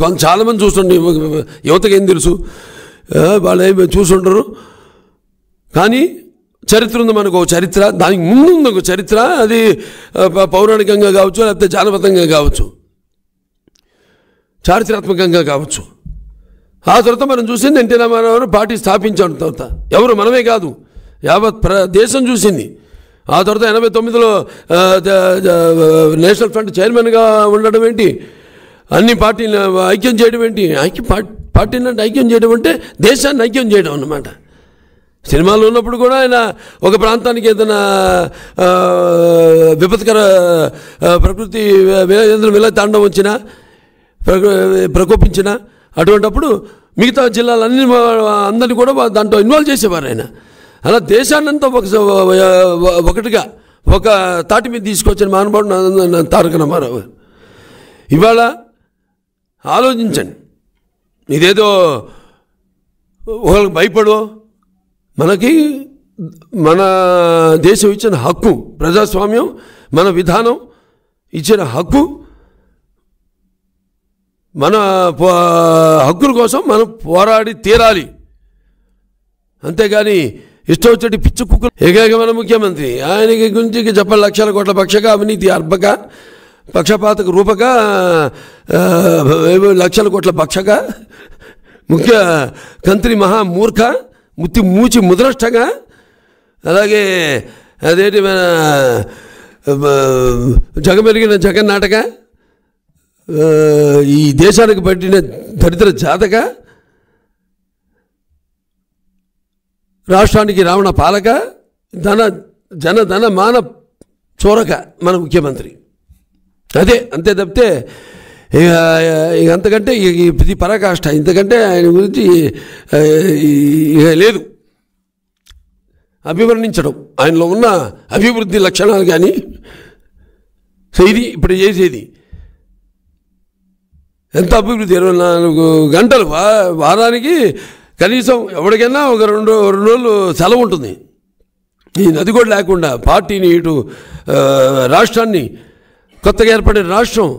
కొంత చాలామంది చూస్తుండ యువతకి ఏం తెలుసు వాళ్ళు ఏమి చూసుంటారు కానీ చరిత్ర ఉంది మనకు ఒక చరిత్ర దానికి ముందు ఉంది ఒక చరిత్ర అది పౌరాణికంగా కావచ్చు లేకపోతే జానపదంగా కావచ్చు చారిత్రాత్మకంగా కావచ్చు ఆ తర్వాత మనం చూసింది ఎన్టీ రామారావు పార్టీ స్థాపించాడు తర్వాత ఎవరు మనమే కాదు యావత్ దేశం చూసింది ఆ తర్వాత ఎనభై తొమ్మిదిలో నేషనల్ ఫ్రంట్ చైర్మన్గా ఉండడం ఏంటి అన్ని పార్టీలు ఐక్యం చేయడం ఏంటి ఐక్యం పార్టీని అంటే ఐక్యం చేయడం అంటే దేశాన్ని ఐక్యం చేయడం అన్నమాట సినిమాలు ఉన్నప్పుడు కూడా ఆయన ఒక ప్రాంతానికి ఏదైనా విపత్కర ప్రకృతి ఏదైనా విలా తాండం వచ్చినా ప్రకోపించిన అటువంటప్పుడు మిగతా జిల్లాలన్నీ అందరినీ కూడా దాంట్లో ఇన్వాల్వ్ చేసేవారు ఆయన అలా దేశాన్నంతా ఒక ఒకటిగా ఒక తాటి మీద తీసుకొచ్చిన మహానుభావుడు తారక రామారావు ఇవాళ ఆలోచించండి ఇదేదో ఒకరికి భయపడవు మనకి మన దేశం ఇచ్చిన హక్కు ప్రజాస్వామ్యం మన విధానం ఇచ్చిన హక్కు మన హక్కుల కోసం మనం పోరాడి తీరాలి అంతేగాని ఇష్టం వచ్చేటి పిచ్చి కుక్కలు ఏకైక మన ముఖ్యమంత్రి ఆయనకి గురించి చెప్పాలి లక్షల కోట్ల పక్షగా అవినీతి అర్భక పక్షపాతకు రూపక లక్షల కోట్ల పక్షక ముఖ్య కంత్రి మహామూర్ఖ ముత్తి మూచి ముద్రష్టగా అలాగే అదేంటి మన జగమెరిగిన జగన్నాటక ఈ దేశానికి పట్టిన దరిద్ర జాతక రాష్ట్రానికి రావణ పాలక ధన జన ధన మాన చోరక మన ముఖ్యమంత్రి అదే అంతే తప్పితే ఇక అంతకంటే ఇది పరాకాష్ట ఇంతకంటే ఆయన గురించి లేదు అభివర్ణించడం ఆయనలో ఉన్న అభివృద్ధి లక్షణాలు కానీ ఇది ఇప్పుడు చేసేది ఎంత అభివృద్ధి ఇరవై నాలుగు గంటలు వారానికి కనీసం ఎవరికైనా ఒక రెండు రెండు రోజులు సెలవు ఉంటుంది ఈ నది కూడా లేకుండా పార్టీని ఇటు రాష్ట్రాన్ని కొత్తగా ఏర్పడిన రాష్ట్రం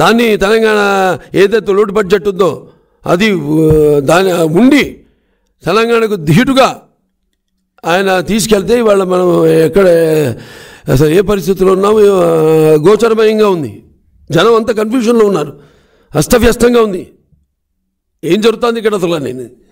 దాన్ని తెలంగాణ ఏదైతే లోటు బడ్జెట్ ఉందో అది దాని ఉండి తెలంగాణకు ధీటుగా ఆయన తీసుకెళ్తే ఇవాళ మనం ఎక్కడ అసలు ఏ పరిస్థితుల్లో ఉన్నాము గోచరమయంగా ఉంది జనం అంతా కన్ఫ్యూషన్లో ఉన్నారు అస్తవ్యస్తంగా ఉంది ఏం జరుగుతుంది ఇక్కడ అసలు నేను